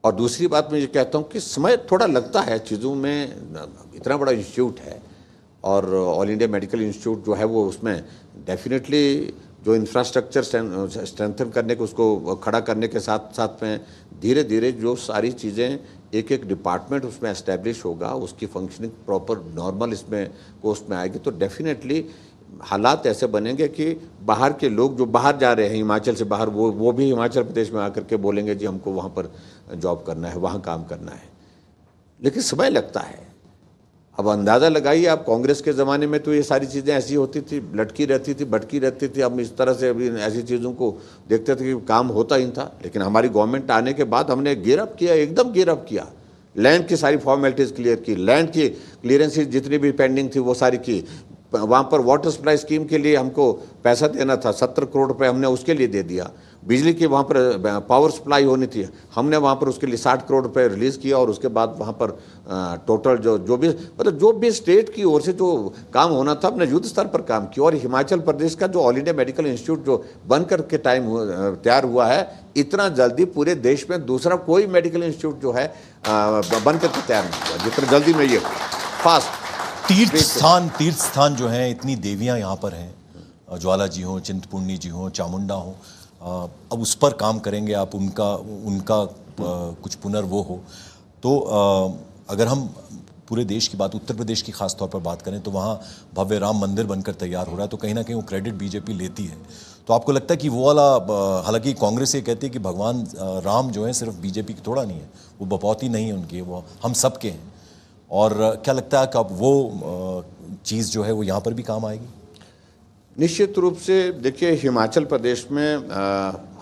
और दूसरी बात मैं ये कहता हूँ कि समय थोड़ा लगता है चीज़ों में इतना बड़ा इंस्टीट्यूट है और ऑल इंडिया मेडिकल इंस्टीट्यूट जो है वो उसमें डेफिनेटली जो इंफ्रास्ट्रक्चर स्ट्रेंथन करने के उसको खड़ा करने के साथ साथ में धीरे धीरे जो सारी चीज़ें एक एक डिपार्टमेंट उसमें इस्टेब्लिश होगा उसकी फंक्शनिंग प्रॉपर नॉर्मल इसमें कोर्स में आएगी तो डेफिनेटली हालात ऐसे बनेंगे कि बाहर के लोग जो बाहर जा रहे हैं हिमाचल से बाहर वो वो भी हिमाचल प्रदेश में आकर के बोलेंगे जी हमको वहाँ पर जॉब करना है वहाँ काम करना है लेकिन समय लगता है अब अंदाज़ा लगाइए आप कांग्रेस के ज़माने में तो ये सारी चीज़ें ऐसी होती थी लटकी रहती थी भटकी रहती थी हम इस तरह से अभी ऐसी चीज़ों को देखते थे कि काम होता ही था लेकिन हमारी गवर्नमेंट आने के बाद हमने गिरअप किया एकदम गिरअप किया लैंड की सारी फॉर्मेलिटीज़ क्लियर की लैंड की क्लियरेंसीज जितनी भी पेंडिंग थी वो सारी की वहाँ पर वाटर सप्लाई स्कीम के लिए हमको पैसा देना था सत्तर करोड़ रुपये हमने उसके लिए दे दिया बिजली की वहाँ पर पावर सप्लाई होनी थी हमने वहाँ पर उसके लिए साठ करोड़ रुपए रिलीज़ किया और उसके बाद वहाँ पर टोटल जो जो भी मतलब जो भी स्टेट की ओर से जो काम होना था अपने युद्ध स्तर पर काम किया और हिमाचल प्रदेश का जो ऑल इंडिया मेडिकल इंस्टीट्यूट जो बन करके टाइम तैयार हुआ है इतना जल्दी पूरे देश में दूसरा कोई मेडिकल इंस्टीट्यूट जो है बन करके तैयार नहीं हुआ जितना जल्दी में ये फास्ट तीर्थ स्थान तीर्थ स्थान जो है इतनी देवियाँ यहाँ पर हैं ज्वाला जी हों चिंतपूर्णी जी हों चामुंडा हों अब उस पर काम करेंगे आप उनका उनका कुछ पुनर्वो हो तो अगर हम पूरे देश की बात उत्तर प्रदेश की खास तौर पर बात करें तो वहाँ भव्य राम मंदिर बनकर तैयार हो रहा है तो कहीं ना कहीं वो क्रेडिट बीजेपी लेती है तो आपको लगता है कि वो वाला हालांकि कांग्रेस ये कहती है कि भगवान राम जो है सिर्फ बीजेपी की थोड़ा नहीं है वो बपौती नहीं है उनकी वो हम सब के हैं और क्या लगता है कि अब वो चीज़ जो है वो यहाँ पर भी काम आएगी निश्चित रूप से देखिए हिमाचल प्रदेश में आ,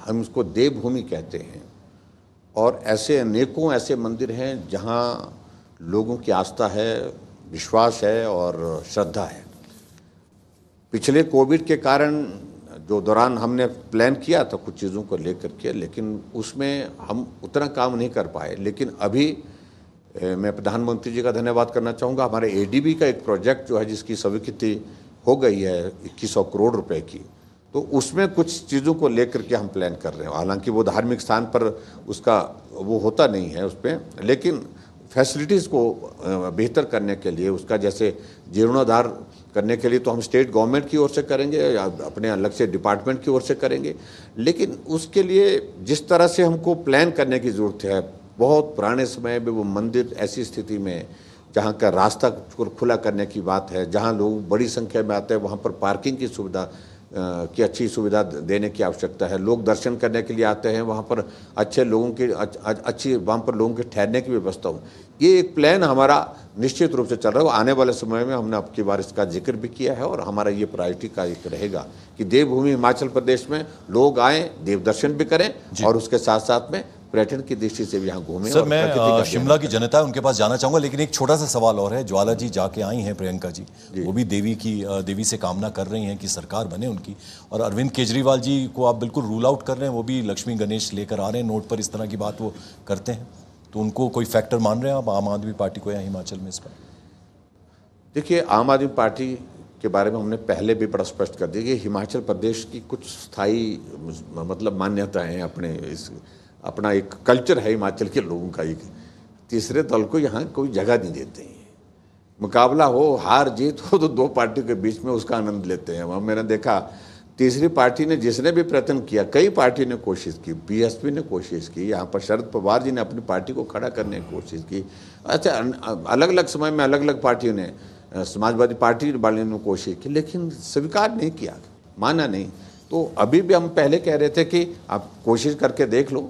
हम उसको देवभूमि कहते हैं और ऐसे अनेकों ऐसे मंदिर हैं जहाँ लोगों की आस्था है विश्वास है और श्रद्धा है पिछले कोविड के कारण जो दौरान हमने प्लान किया था कुछ चीज़ों को लेकर के लेकिन उसमें हम उतना काम नहीं कर पाए लेकिन अभी मैं प्रधानमंत्री जी का धन्यवाद करना चाहूँगा हमारे एडीबी का एक प्रोजेक्ट जो है जिसकी स्वीकृति हो गई है इक्कीस सौ करोड़ रुपए की तो उसमें कुछ चीज़ों को लेकर के हम प्लान कर रहे हैं हालांकि वो धार्मिक स्थान पर उसका वो होता नहीं है उस पर लेकिन फैसिलिटीज़ को बेहतर करने के लिए उसका जैसे जीर्णोद्धार करने के लिए तो हम स्टेट गवर्नमेंट की ओर से करेंगे या अपने अलग से डिपार्टमेंट की ओर से करेंगे लेकिन उसके लिए जिस तरह से हमको प्लान करने की ज़रूरत है बहुत पुराने समय में वो मंदिर ऐसी स्थिति में जहाँ का रास्ता खुला करने की बात है जहाँ लोग बड़ी संख्या में आते हैं वहाँ पर पार्किंग की सुविधा की अच्छी सुविधा देने की आवश्यकता है लोग दर्शन करने के लिए आते हैं वहाँ पर अच्छे लोगों की अच्छी वहाँ पर लोगों के ठहरने की व्यवस्था हो ये एक प्लान हमारा निश्चित रूप से चल रहा है आने वाले समय में हमने अब की बार इसका जिक्र भी किया है और हमारा ये प्रायोरिटी का एक रहेगा कि देवभूमि हिमाचल प्रदेश में लोग आएँ देव दर्शन भी करें और उसके साथ साथ में पर्यटन की दृष्टि से भी यहाँ घूमें सर मैं शिमला की जनता है उनके पास जाना चाहूँगा लेकिन एक छोटा सा सवाल और है ज्वाला जी जाके आई हैं प्रियंका जी वो भी देवी की देवी से कामना कर रही हैं कि सरकार बने उनकी और अरविंद केजरीवाल जी को आप बिल्कुल रूल आउट कर रहे हैं वो भी लक्ष्मी गणेश लेकर आ रहे हैं नोट पर इस तरह की बात वो करते हैं तो उनको कोई फैक्टर मान रहे हैं आप आम आदमी पार्टी को या हिमाचल में इस पर देखिए आम आदमी पार्टी के बारे में हमने पहले भी बड़ा स्पष्ट कर दिया कि हिमाचल प्रदेश की कुछ स्थायी मतलब मान्यताएं अपने इस अपना एक कल्चर है हिमाचल के लोगों का एक तीसरे दल को यहाँ कोई जगह नहीं देते हैं मुकाबला हो हार जीत हो तो दो पार्टी के बीच में उसका आनंद लेते हैं वहाँ मैंने देखा तीसरी पार्टी ने जिसने भी प्रयत्न किया कई पार्टी ने कोशिश की बीएसपी ने कोशिश की यहाँ पर शरद पवार जी ने अपनी पार्टी को खड़ा करने की कोशिश की अच्छा अलग अलग समय में अलग अलग पार्टियों ने समाजवादी पार्टी वाले ने कोशिश की लेकिन स्वीकार नहीं किया माना नहीं तो अभी भी हम पहले कह रहे थे कि आप कोशिश करके देख लो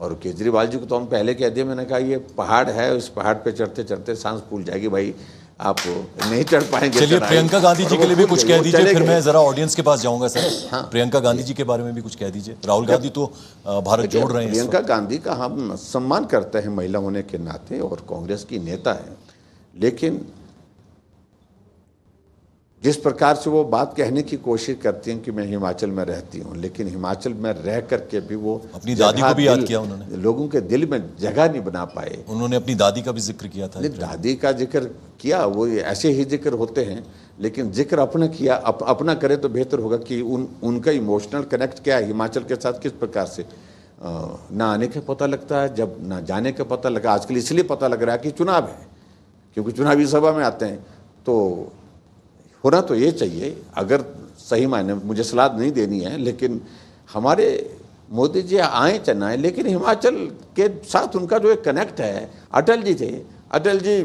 और केजरीवाल जी को तो हम पहले कह दिए मैंने कहा ये पहाड़ है उस पहाड़ पे चढ़ते चढ़ते सांस फूल जाएगी भाई आप नहीं चढ़ पाएंगे चलिए प्रियंका गांधी जी के लिए भी कुछ कह दीजिए फिर मैं जरा ऑडियंस के पास जाऊंगा सर [LAUGHS] हाँ, प्रियंका गांधी जी के बारे में भी कुछ कह दीजिए राहुल गांधी तो भारत जोड़ रहे हैं प्रियंका गांधी का हम सम्मान करते हैं महिला होने के नाते और कांग्रेस की नेता है लेकिन जिस प्रकार से वो बात कहने की कोशिश करती हैं कि मैं हिमाचल में रहती हूँ लेकिन हिमाचल में रह करके भी वो अपनी दादी को भी याद किया उन्होंने लोगों के दिल में जगह नहीं बना पाए उन्होंने अपनी दादी का भी जिक्र किया था दादी का जिक्र किया वो ऐसे ही जिक्र होते हैं लेकिन जिक्र अपना किया अप, अपना करें तो बेहतर होगा कि उन उनका इमोशनल कनेक्ट क्या है हिमाचल के साथ किस प्रकार से ना आने का पता लगता है जब ना जाने का पता लगा आजकल इसलिए पता लग रहा है कि चुनाव है क्योंकि चुनावी सभा में आते हैं तो होना तो ये चाहिए अगर सही मायने मुझे सलाद नहीं देनी है लेकिन हमारे मोदी जी आए चाहे लेकिन हिमाचल के साथ उनका जो एक कनेक्ट है अटल जी थे अटल जी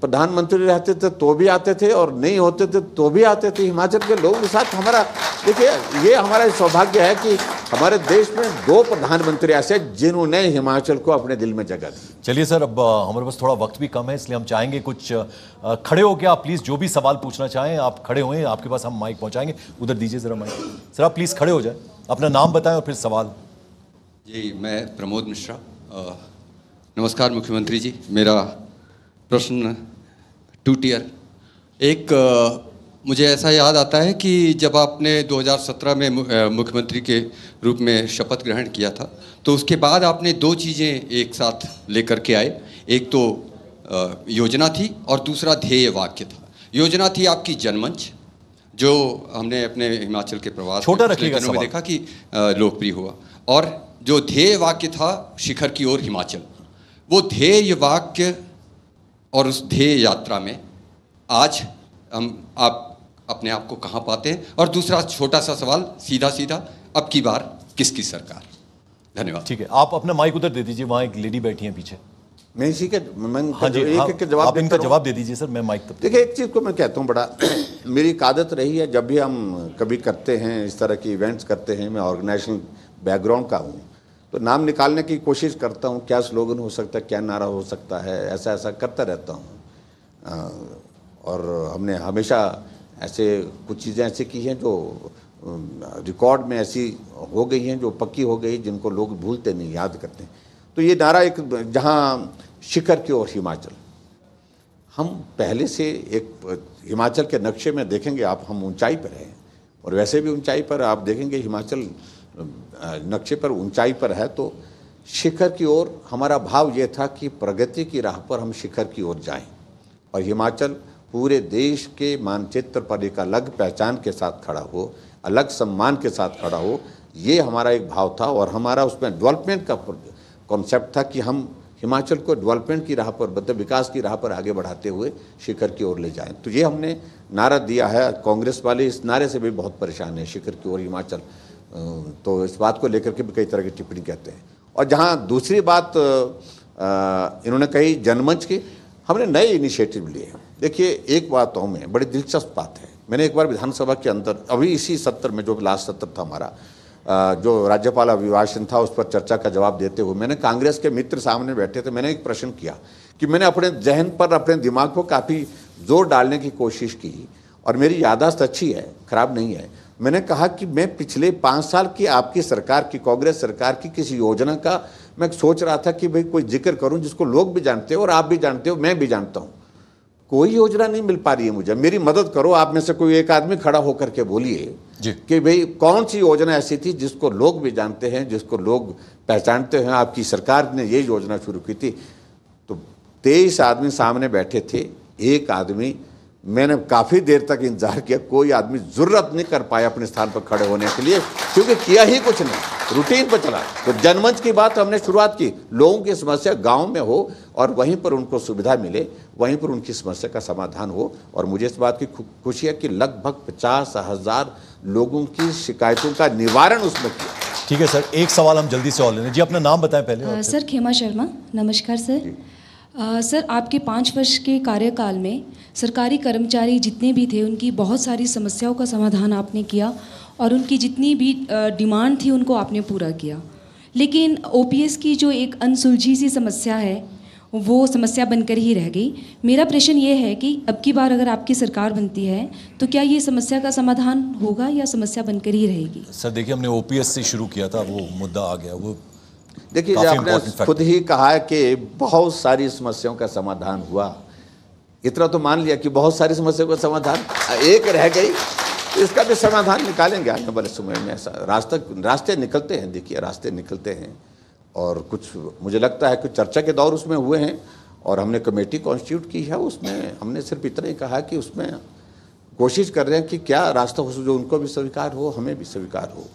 प्रधानमंत्री रहते थे तो भी आते थे और नहीं होते थे तो भी आते थे हिमाचल के लोगों के साथ हमारा देखिए ये हमारा सौभाग्य है कि हमारे देश में दो प्रधानमंत्री ऐसे जिन्होंने हिमाचल को अपने दिल में जगह दी चलिए सर अब हमारे पास थोड़ा वक्त भी कम है इसलिए हम चाहेंगे कुछ खड़े हो गया आप प्लीज़ जो भी सवाल पूछना चाहें आप खड़े हुए आपके पास हम माइक पहुँचाएंगे उधर दीजिए ज़रा माइक सर आप प्लीज़ खड़े हो जाए अपना नाम बताएं और फिर सवाल जी मैं प्रमोद मिश्रा नमस्कार मुख्यमंत्री जी मेरा प्रश्न टू टीयर एक मुझे ऐसा याद आता है कि जब आपने 2017 में मुख्यमंत्री के रूप में शपथ ग्रहण किया था तो उसके बाद आपने दो चीज़ें एक साथ लेकर के आए एक तो योजना थी और दूसरा ध्येय वाक्य था योजना थी आपकी जनमंच जो हमने अपने हिमाचल के प्रवास छोटा में देखा कि लोकप्रिय हुआ और जो ध्येय वाक्य था शिखर की ओर हिमाचल वो ध्येय वाक्य और उस ध्येय यात्रा में आज हम आप अपने आप को कहाँ पाते हैं और दूसरा छोटा सा सवाल सीधा सीधा अब की बार किसकी सरकार धन्यवाद ठीक है आप अपना माइक उधर दे दीजिए वहाँ एक लेडी बैठी है पीछे मैं इसी के मैं हाँ जी एक हाँ, एक जवाब इनका जवाब दे दीजिए सर मैं माइक तक देखिए एक चीज़ को मैं कहता हूँ बड़ा [CLEARS THROAT] मेरी आदत रही है जब भी हम कभी करते हैं इस तरह के इवेंट्स करते हैं मैं ऑर्गेनाइजेशन बैकग्राउंड का हूँ तो नाम निकालने की कोशिश करता हूँ क्या स्लोगन हो सकता है क्या नारा हो सकता है ऐसा ऐसा करता रहता हूँ और हमने हमेशा ऐसे कुछ चीज़ें ऐसी की हैं जो रिकॉर्ड में ऐसी हो गई हैं जो पक्की हो गई जिनको लोग भूलते नहीं याद करते तो ये नारा एक जहाँ शिखर की ओर हिमाचल हम पहले से एक हिमाचल के नक्शे में देखेंगे आप हम ऊंचाई पर हैं और वैसे भी ऊंचाई पर आप देखेंगे हिमाचल नक्शे पर ऊंचाई पर है तो शिखर की ओर हमारा भाव ये था कि प्रगति की राह पर हम शिखर की ओर जाएं और हिमाचल पूरे देश के मानचित्र पर एक अलग पहचान के साथ खड़ा हो अलग सम्मान के साथ खड़ा हो ये हमारा एक भाव था और हमारा उसमें डेवलपमेंट का कॉन्सेप्ट था कि हम हिमाचल को डेवलपमेंट की राह पर मतलब विकास की राह पर आगे बढ़ाते हुए शिखर की ओर ले जाएं तो ये हमने नारा दिया है कांग्रेस वाले इस नारे से भी बहुत परेशान है शिखर की ओर हिमाचल तो इस बात को लेकर के भी कई तरह की टिप्पणी कहते हैं और जहाँ दूसरी बात इन्होंने कही जनमंच की हमने नए इनिशिएटिव लिए हैं देखिए एक बात तो हमें बड़ी दिलचस्प बात है मैंने एक बार विधानसभा के अंदर अभी इसी सत्र में जो लास्ट सत्र था हमारा जो राज्यपाल अभिभाषण था उस पर चर्चा का जवाब देते हुए मैंने कांग्रेस के मित्र सामने बैठे थे मैंने एक प्रश्न किया कि मैंने अपने जहन पर अपने दिमाग को काफ़ी जोर डालने की कोशिश की और मेरी यादाश्त अच्छी है खराब नहीं है मैंने कहा कि मैं पिछले पाँच साल की आपकी सरकार की कांग्रेस सरकार की किसी योजना का मैं सोच रहा था कि भाई कोई जिक्र करूं जिसको लोग भी जानते हो और आप भी जानते हो मैं भी जानता हूं कोई योजना नहीं मिल पा रही है मुझे मेरी मदद करो आप में से कोई एक आदमी खड़ा होकर के बोलिए कि भाई कौन सी योजना ऐसी थी जिसको लोग भी जानते हैं जिसको लोग पहचानते हैं आपकी सरकार ने ये योजना शुरू की थी तो तेईस आदमी सामने बैठे थे एक आदमी मैंने काफ़ी देर तक इंतजार किया कोई आदमी जरूरत नहीं कर पाया अपने स्थान पर खड़े होने के लिए क्योंकि किया ही कुछ नहीं रूटीन पर चला तो जनमंच की बात हमने शुरुआत की लोगों की समस्या गांव में हो और वहीं पर उनको सुविधा मिले वहीं पर उनकी समस्या का समाधान हो और मुझे इस बात की खुशी है कि लगभग पचास हज़ार लोगों की शिकायतों का निवारण उसमें किया ठीक है सर एक सवाल हम जल्दी से और लेने जी अपना नाम बताएं पहले आ, सर खेमा शर्मा नमस्कार सर सर आपके पाँच वर्ष के कार्यकाल में सरकारी कर्मचारी जितने भी थे उनकी बहुत सारी समस्याओं का समाधान आपने किया और उनकी जितनी भी डिमांड थी उनको आपने पूरा किया लेकिन ओ की जो एक अनसुलझी सी समस्या है वो समस्या बनकर ही रह गई मेरा प्रश्न ये है कि अब की बार अगर आपकी सरकार बनती है तो क्या ये समस्या का समाधान होगा या समस्या बनकर ही रहेगी सर देखिए हमने ओ से शुरू किया था वो मुद्दा आ गया वो देखिए आपने खुद ही कहा कि बहुत सारी समस्याओं का समाधान हुआ इतना तो मान लिया कि बहुत सारी समस्याओं का समाधान एक रह गई इसका भी समाधान निकालेंगे आने वाले समय में ऐसा रास्ता रास्ते निकलते हैं देखिए रास्ते निकलते हैं और कुछ मुझे लगता है कि चर्चा के दौर उसमें हुए हैं और हमने कमेटी कॉन्स्टिट्यूट की है उसमें हमने सिर्फ इतना ही कहा कि उसमें कोशिश कर रहे हैं कि क्या रास्ता हो जो उनको भी स्वीकार हो हमें भी स्वीकार हो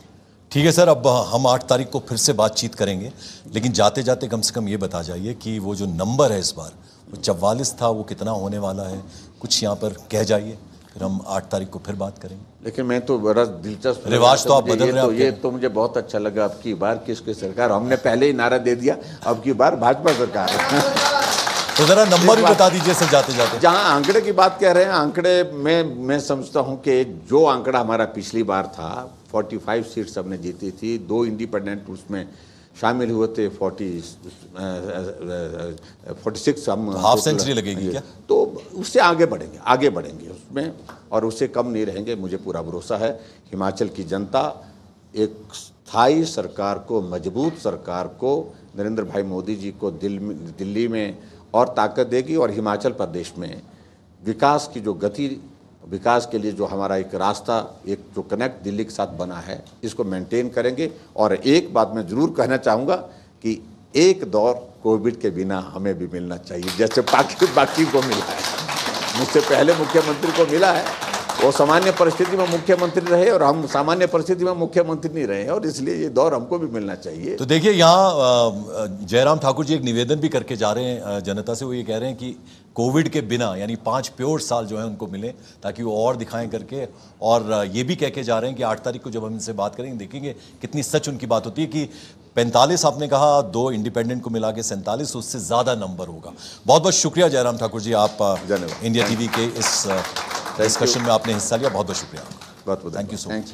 ठीक है सर अब हम आठ तारीख को फिर से बातचीत करेंगे लेकिन जाते जाते कम से कम ये बता जाइए कि वो जो नंबर है इस बार वो चवालीस था वो कितना होने वाला है कुछ यहाँ पर कह जाइए फिर हम आठ तारीख को फिर बात करेंगे लेकिन मैं तो बड़ा दिलचस्प रिवाज तो, आप बदल रहे हैं तो ये तो मुझे बहुत अच्छा लगा अब की बार किसकी सरकार हमने पहले ही नारा दे दिया अब की बार भाजपा सरकार तो जरा नंबर भी बता दीजिए सर जाते जाते जहाँ आंकड़े की बात कह रहे हैं आंकड़े में मैं समझता हूँ कि जो आंकड़ा हमारा पिछली बार था 45 सीट्स हमने जीती थी दो इंडिपेंडेंट उसमें शामिल हुए थे फोर्टी फोर्टी सिक्स हम हाफ तो सेंचुरी लगेगी क्या तो उससे आगे बढ़ेंगे आगे बढ़ेंगे उसमें और उससे कम नहीं रहेंगे मुझे पूरा भरोसा है हिमाचल की जनता एक स्थायी सरकार को मजबूत सरकार को नरेंद्र भाई मोदी जी को दिल दिल्ली में और ताकत देगी और हिमाचल प्रदेश में विकास की जो गति विकास के लिए जो हमारा एक रास्ता एक जो कनेक्ट दिल्ली के साथ बना है इसको मेंटेन करेंगे और एक बात मैं ज़रूर कहना चाहूँगा कि एक दौर कोविड के बिना हमें भी मिलना चाहिए जैसे बाकी बाकी को मिला है मुझसे पहले मुख्यमंत्री को मिला है वो सामान्य परिस्थिति में मुख्यमंत्री रहे और हम सामान्य परिस्थिति में मुख्यमंत्री नहीं रहे और इसलिए ये दौर हमको भी मिलना चाहिए तो देखिए यहाँ जयराम ठाकुर जी एक निवेदन भी करके जा रहे हैं जनता से वो ये कह रहे हैं कि कोविड के बिना यानी पाँच प्योर साल जो है उनको मिले ताकि वो और दिखाएं करके और ये भी कह के जा रहे हैं कि आठ तारीख को जब हम इनसे बात करेंगे देखेंगे कितनी सच उनकी बात होती है कि पैंतालीस आपने कहा दो इंडिपेंडेंट को मिला के सैंतालीस उससे ज़्यादा नंबर होगा बहुत बहुत शुक्रिया जयराम ठाकुर जी आप इंडिया टी के इस डिस्कशन में आपने हिस्सा लिया बहुत बहुत शुक्रिया बहुत बहुत थैंक यू सो मच